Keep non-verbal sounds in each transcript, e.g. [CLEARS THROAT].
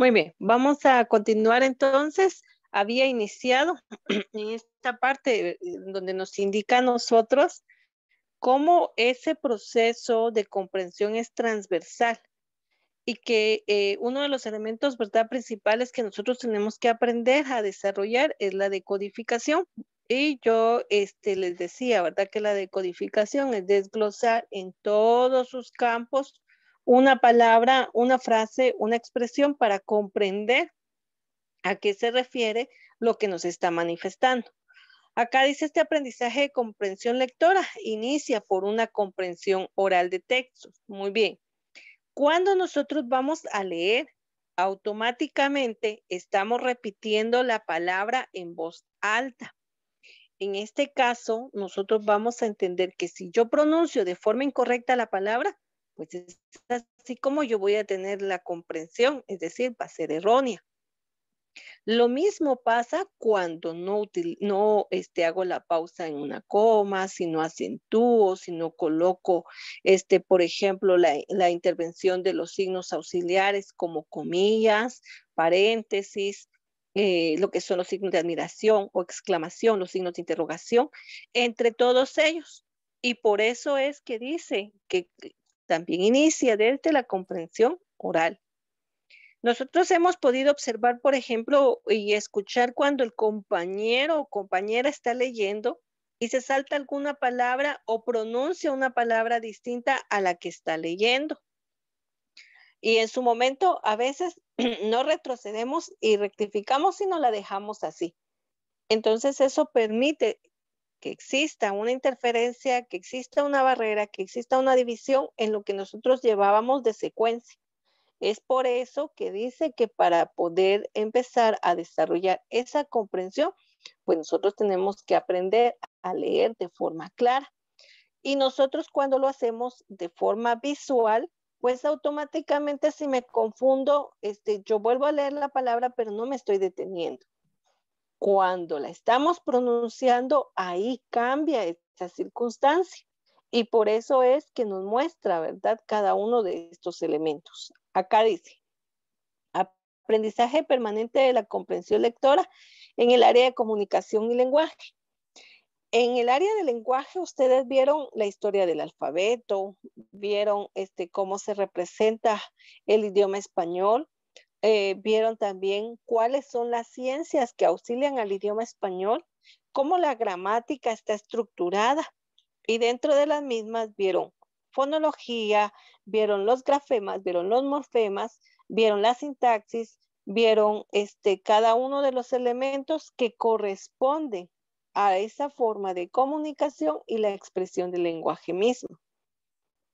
Muy bien, vamos a continuar entonces. Había iniciado [CLEARS THROAT] en esta parte eh, donde nos indica a nosotros cómo ese proceso de comprensión es transversal y que eh, uno de los elementos ¿verdad? principales que nosotros tenemos que aprender a desarrollar es la decodificación. Y yo este, les decía, ¿verdad? Que la decodificación es desglosar en todos sus campos una palabra, una frase, una expresión para comprender a qué se refiere lo que nos está manifestando. Acá dice este aprendizaje de comprensión lectora inicia por una comprensión oral de textos. Muy bien. Cuando nosotros vamos a leer, automáticamente estamos repitiendo la palabra en voz alta. En este caso, nosotros vamos a entender que si yo pronuncio de forma incorrecta la palabra, pues así como yo voy a tener la comprensión, es decir, va a ser errónea. Lo mismo pasa cuando no, no este, hago la pausa en una coma, si no acentúo, si no coloco, este, por ejemplo, la, intervención de los signos auxiliares como comillas, paréntesis, eh, lo que son los signos de admiración o exclamación, los signos de interrogación, entre todos ellos. Y por eso es que dice que también inicia desde la comprensión oral. Nosotros hemos podido observar, por ejemplo, y escuchar cuando el compañero o compañera está leyendo y se salta alguna palabra o pronuncia una palabra distinta a la que está leyendo. Y en su momento a veces [CLEARS THROAT] no retrocedemos y rectificamos, sino la dejamos así. Entonces eso permite que exista una interferencia, que exista una barrera, que exista una división en lo que nosotros llevábamos de secuencia. Es por eso que dice que para poder empezar a desarrollar esa comprensión, pues nosotros tenemos que aprender a leer de forma clara. Y nosotros cuando lo hacemos de forma visual, pues automáticamente si me confundo, este, yo vuelvo a leer la palabra, pero no me estoy deteniendo. Cuando la estamos pronunciando, ahí cambia esa circunstancia. Y por eso es que nos muestra, ¿verdad?, cada uno de estos elementos. Acá dice, aprendizaje permanente de la comprensión lectora en el área de comunicación y lenguaje. En el área de lenguaje, ustedes vieron la historia del alfabeto, vieron este, cómo se representa el idioma español, eh, vieron también cuáles son las ciencias que auxilian al idioma español, cómo la gramática está estructurada y dentro de las mismas vieron fonología, vieron los grafemas, vieron los morfemas, vieron la sintaxis, vieron este, cada uno de los elementos que corresponden a esa forma de comunicación y la expresión del lenguaje mismo.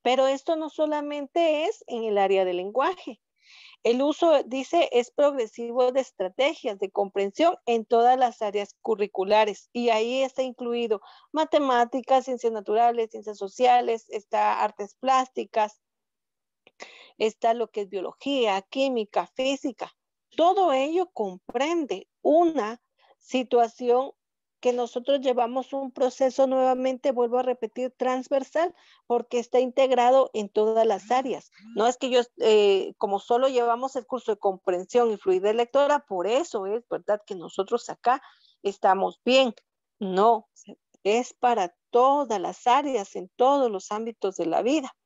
Pero esto no solamente es en el área del lenguaje, el uso, dice, es progresivo de estrategias de comprensión en todas las áreas curriculares y ahí está incluido matemáticas, ciencias naturales, ciencias sociales, está artes plásticas, está lo que es biología, química, física. Todo ello comprende una situación que nosotros llevamos un proceso nuevamente, vuelvo a repetir, transversal, porque está integrado en todas las áreas. No es que yo, eh, como solo llevamos el curso de comprensión y fluidez lectora, por eso es verdad que nosotros acá estamos bien. No, es para todas las áreas, en todos los ámbitos de la vida.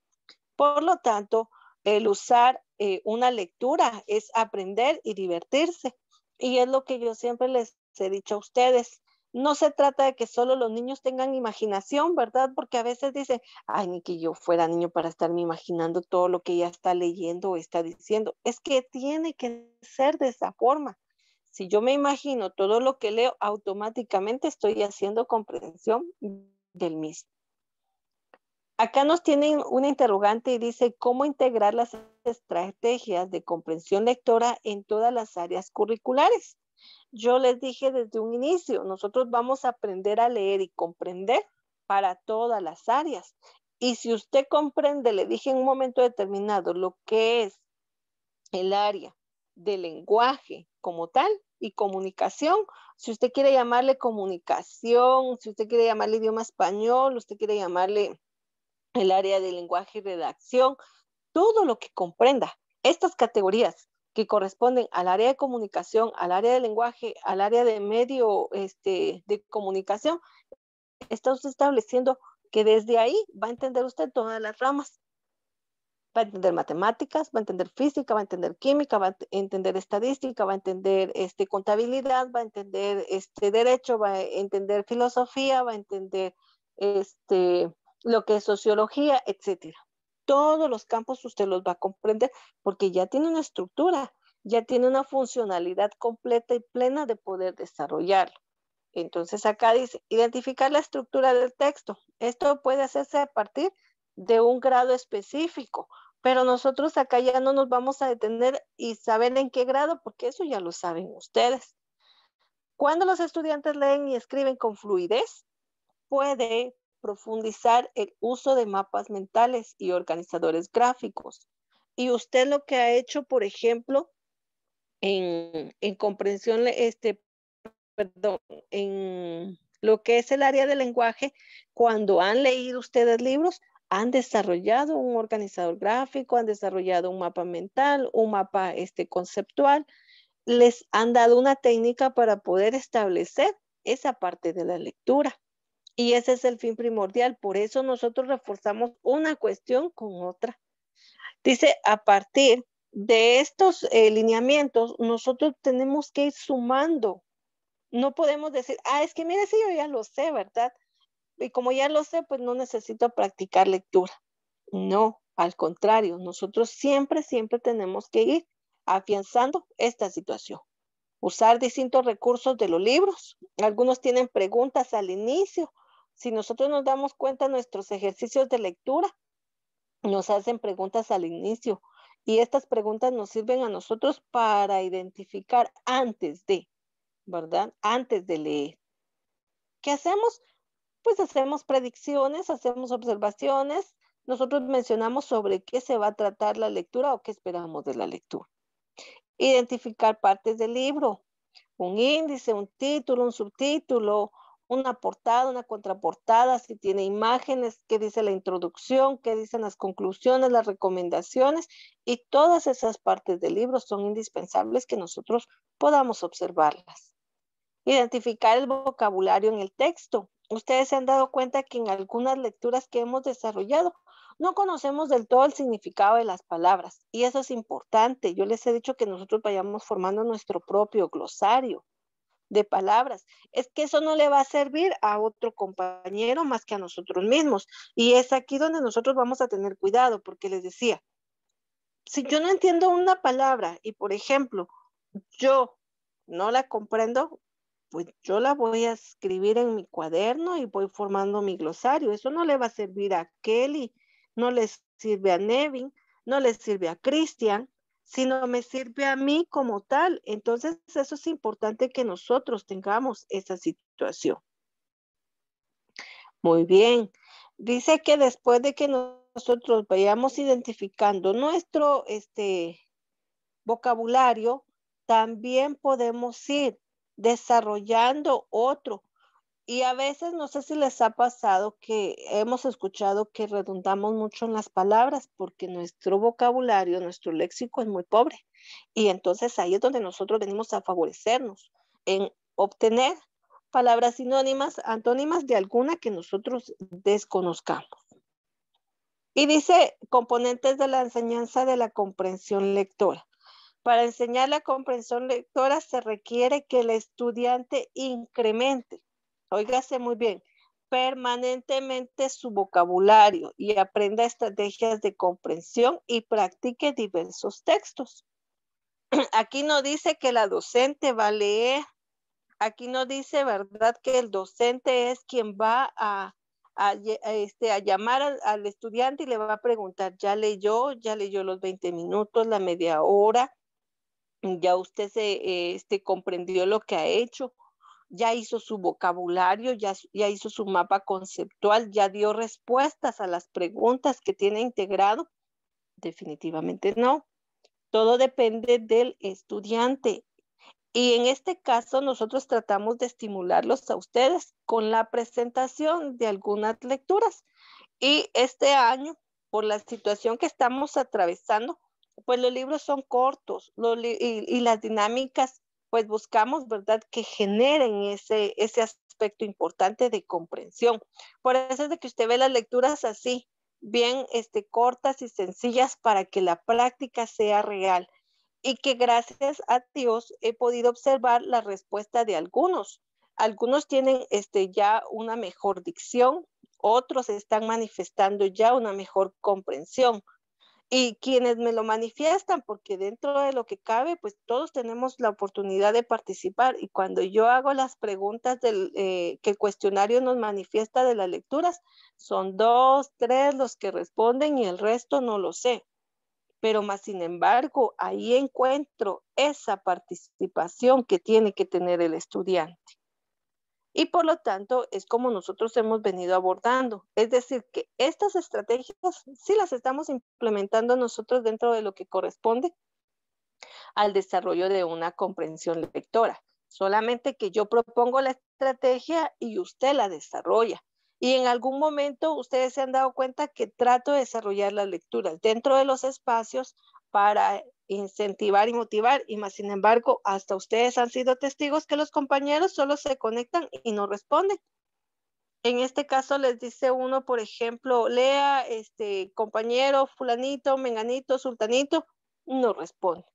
Por lo tanto, el usar eh, una lectura es aprender y divertirse. Y es lo que yo siempre les he dicho a ustedes no se trata de que solo los niños tengan imaginación, ¿verdad? Porque a veces dice, ay, ni que yo fuera niño para estarme imaginando todo lo que ella está leyendo o está diciendo. Es que tiene que ser de esa forma. Si yo me imagino todo lo que leo, automáticamente estoy haciendo comprensión del mismo. Acá nos tienen una interrogante y dice, ¿cómo integrar las estrategias de comprensión lectora en todas las áreas curriculares? Yo les dije desde un inicio, nosotros vamos a aprender a leer y comprender para todas las áreas. Y si usted comprende, le dije en un momento determinado, lo que es el área de lenguaje como tal y comunicación, si usted quiere llamarle comunicación, si usted quiere llamarle idioma español, usted quiere llamarle el área de lenguaje y redacción, todo lo que comprenda estas categorías que corresponden al área de comunicación, al área de lenguaje, al área de medio este, de comunicación, está usted estableciendo que desde ahí va a entender usted todas las ramas. Va a entender matemáticas, va a entender física, va a entender química, va a entender estadística, va a entender este, contabilidad, va a entender este, derecho, va a entender filosofía, va a entender este, lo que es sociología, etcétera todos los campos usted los va a comprender porque ya tiene una estructura, ya tiene una funcionalidad completa y plena de poder desarrollarlo. Entonces acá dice, identificar la estructura del texto. Esto puede hacerse a partir de un grado específico, pero nosotros acá ya no nos vamos a detener y saber en qué grado, porque eso ya lo saben ustedes. Cuando los estudiantes leen y escriben con fluidez, puede profundizar el uso de mapas mentales y organizadores gráficos. Y usted lo que ha hecho, por ejemplo, en, comprensión, este, perdón, en lo que es el área del lenguaje, cuando han leído ustedes libros, han desarrollado un organizador gráfico, han desarrollado un mapa mental, un mapa este, conceptual, les han dado una técnica para poder establecer esa parte de la lectura. Y ese es el fin primordial. Por eso nosotros reforzamos una cuestión con otra. Dice, a partir de estos eh, lineamientos, nosotros tenemos que ir sumando. No podemos decir, ah, es que mire, sí, yo ya lo sé, ¿verdad? Y como ya lo sé, pues no necesito practicar lectura. No, al contrario, nosotros siempre, siempre tenemos que ir afianzando esta situación. Usar distintos recursos de los libros. Algunos tienen preguntas al inicio, si nosotros nos damos cuenta, nuestros ejercicios de lectura nos hacen preguntas al inicio y estas preguntas nos sirven a nosotros para identificar antes de, ¿verdad? Antes de leer. ¿Qué hacemos? Pues hacemos predicciones, hacemos observaciones, nosotros mencionamos sobre qué se va a tratar la lectura o qué esperamos de la lectura. Identificar partes del libro, un índice, un título, un subtítulo, una portada, una contraportada, si tiene imágenes, qué dice la introducción, qué dicen las conclusiones, las recomendaciones y todas esas partes del libro son indispensables que nosotros podamos observarlas. Identificar el vocabulario en el texto. Ustedes se han dado cuenta que en algunas lecturas que hemos desarrollado no conocemos del todo el significado de las palabras y eso es importante. Yo les he dicho que nosotros vayamos formando nuestro propio glosario de palabras. Es que eso no le va a servir a otro compañero más que a nosotros mismos. Y es aquí donde nosotros vamos a tener cuidado, porque les decía, si yo no entiendo una palabra y, por ejemplo, yo no la comprendo, pues yo la voy a escribir en mi cuaderno y voy formando mi glosario. Eso no le va a servir a Kelly, no le sirve a Nevin, no le sirve a Christian, sino me sirve a mí como tal. Entonces, eso es importante que nosotros tengamos esa situación. Muy bien. Dice que después de que nosotros vayamos identificando nuestro este, vocabulario, también podemos ir desarrollando otro y a veces, no sé si les ha pasado que hemos escuchado que redundamos mucho en las palabras porque nuestro vocabulario, nuestro léxico es muy pobre. Y entonces ahí es donde nosotros venimos a favorecernos en obtener palabras sinónimas, antónimas de alguna que nosotros desconozcamos. Y dice componentes de la enseñanza de la comprensión lectora. Para enseñar la comprensión lectora se requiere que el estudiante incremente Óigase muy bien, permanentemente su vocabulario y aprenda estrategias de comprensión y practique diversos textos. [CLEARS THROAT] Aquí no dice que la docente va a leer, aquí no dice, ¿verdad?, que el docente es quien va a, este, llamar al, estudiante y le va a preguntar, ¿ya leyó? ¿Ya leyó los 20 minutos, la media hora? ¿Ya usted se, eh, este, comprendió lo que ha hecho? ya hizo su vocabulario, ya, ya, hizo su mapa conceptual, ya dio respuestas a las preguntas que tiene integrado? Definitivamente no. Todo depende del estudiante. Y en este caso nosotros tratamos de estimularlos a ustedes con la presentación de algunas lecturas. Y este año, por la situación que estamos atravesando, pues los libros son cortos y, y las dinámicas pues buscamos, ¿verdad?, que generen ese, aspecto importante de comprensión. Por eso es de que usted ve las lecturas así, bien este, cortas y sencillas para que la práctica sea real y que gracias a Dios he podido observar la respuesta de algunos. Algunos tienen este, ya una mejor dicción, otros están manifestando ya una mejor comprensión, y quienes me lo manifiestan, porque dentro de lo que cabe, pues todos tenemos la oportunidad de participar. Y cuando yo hago las preguntas del, eh, que el cuestionario nos manifiesta de las lecturas, son dos, tres los que responden y el resto no lo sé. Pero más sin embargo, ahí encuentro esa participación que tiene que tener el estudiante. Y por lo tanto, es como nosotros hemos venido abordando. Es decir, que estas estrategias sí las estamos implementando nosotros dentro de lo que corresponde al desarrollo de una comprensión lectora. Solamente que yo propongo la estrategia y usted la desarrolla. Y en algún momento ustedes se han dado cuenta que trato de desarrollar las lecturas dentro de los espacios para incentivar y motivar, y más sin embargo, hasta ustedes han sido testigos que los compañeros solo se conectan y no responden. En este caso les dice uno, por ejemplo, lea, este compañero, fulanito, menganito, sultanito, no responde.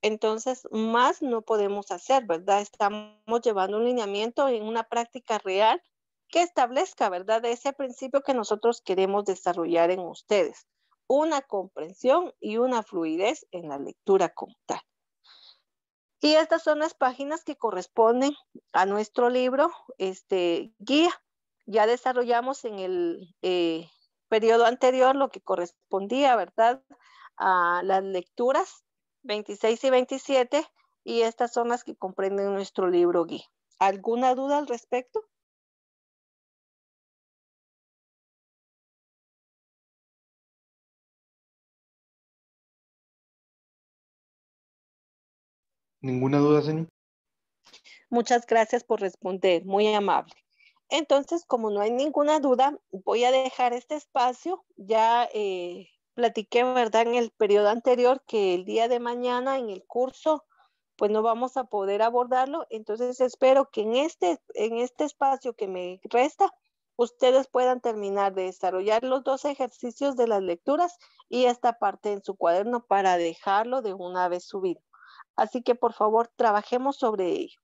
Entonces, más no podemos hacer, ¿verdad? Estamos llevando un lineamiento en una práctica real que establezca, ¿verdad? ese principio que nosotros queremos desarrollar en ustedes una comprensión y una fluidez en la lectura como tal. Y estas son las páginas que corresponden a nuestro libro, este guía. Ya desarrollamos en el eh, periodo anterior lo que correspondía, ¿verdad? A las lecturas 26 y 27 y estas son las que comprenden nuestro libro guía. ¿Alguna duda al respecto? ¿Ninguna duda, señor? Muchas gracias por responder, muy amable. Entonces, como no hay ninguna duda, voy a dejar este espacio. Ya eh, platiqué, ¿verdad?, en el periodo anterior que el día de mañana en el curso, pues no vamos a poder abordarlo. Entonces, espero que en este, en este espacio que me resta, ustedes puedan terminar de desarrollar los dos ejercicios de las lecturas y esta parte en su cuaderno para dejarlo de una vez subido. Así que por favor, trabajemos sobre ello.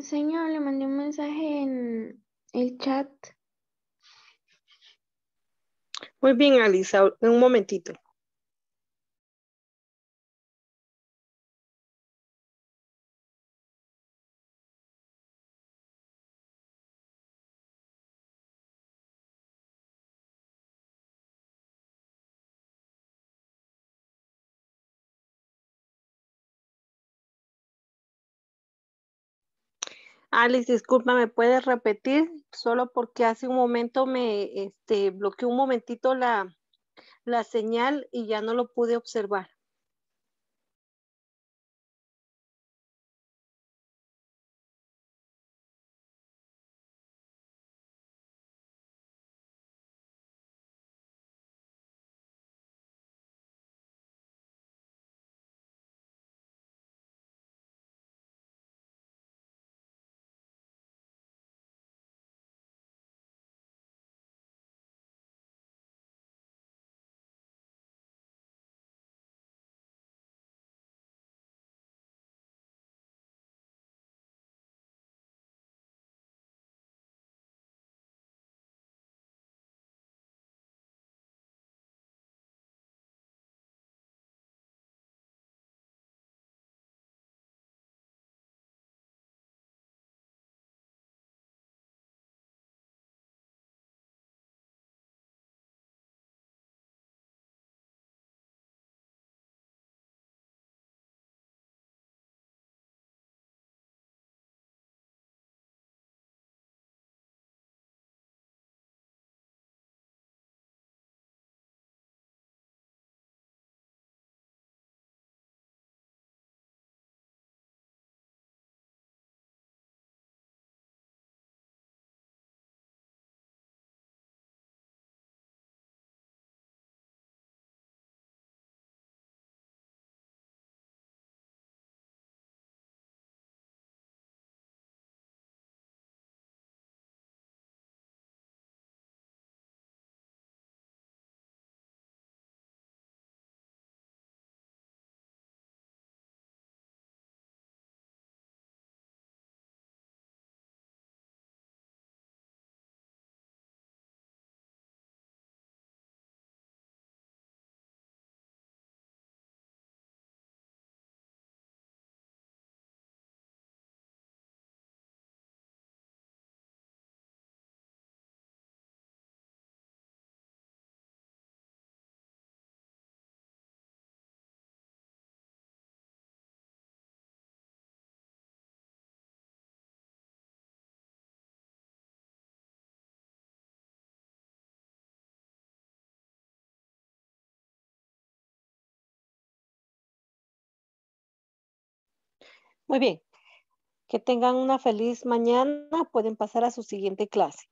Señor, le mandé un mensaje en el chat. Muy bien, Alisa, un momentito. Alice, disculpa, ¿me puedes repetir? Solo porque hace un momento me este, bloqueó un momentito la, la señal y ya no lo pude observar. Muy bien. Que tengan una feliz mañana. Pueden pasar a su siguiente clase.